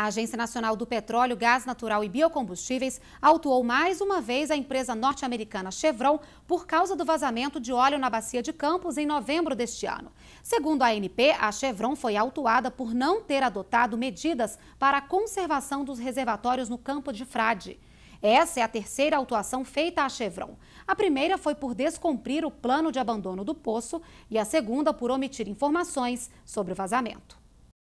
A Agência Nacional do Petróleo, Gás Natural e Biocombustíveis autuou mais uma vez a empresa norte-americana Chevron por causa do vazamento de óleo na bacia de Campos em novembro deste ano. Segundo a ANP, a Chevron foi autuada por não ter adotado medidas para a conservação dos reservatórios no campo de Frade. Essa é a terceira autuação feita à Chevron. A primeira foi por descumprir o plano de abandono do poço e a segunda por omitir informações sobre o vazamento.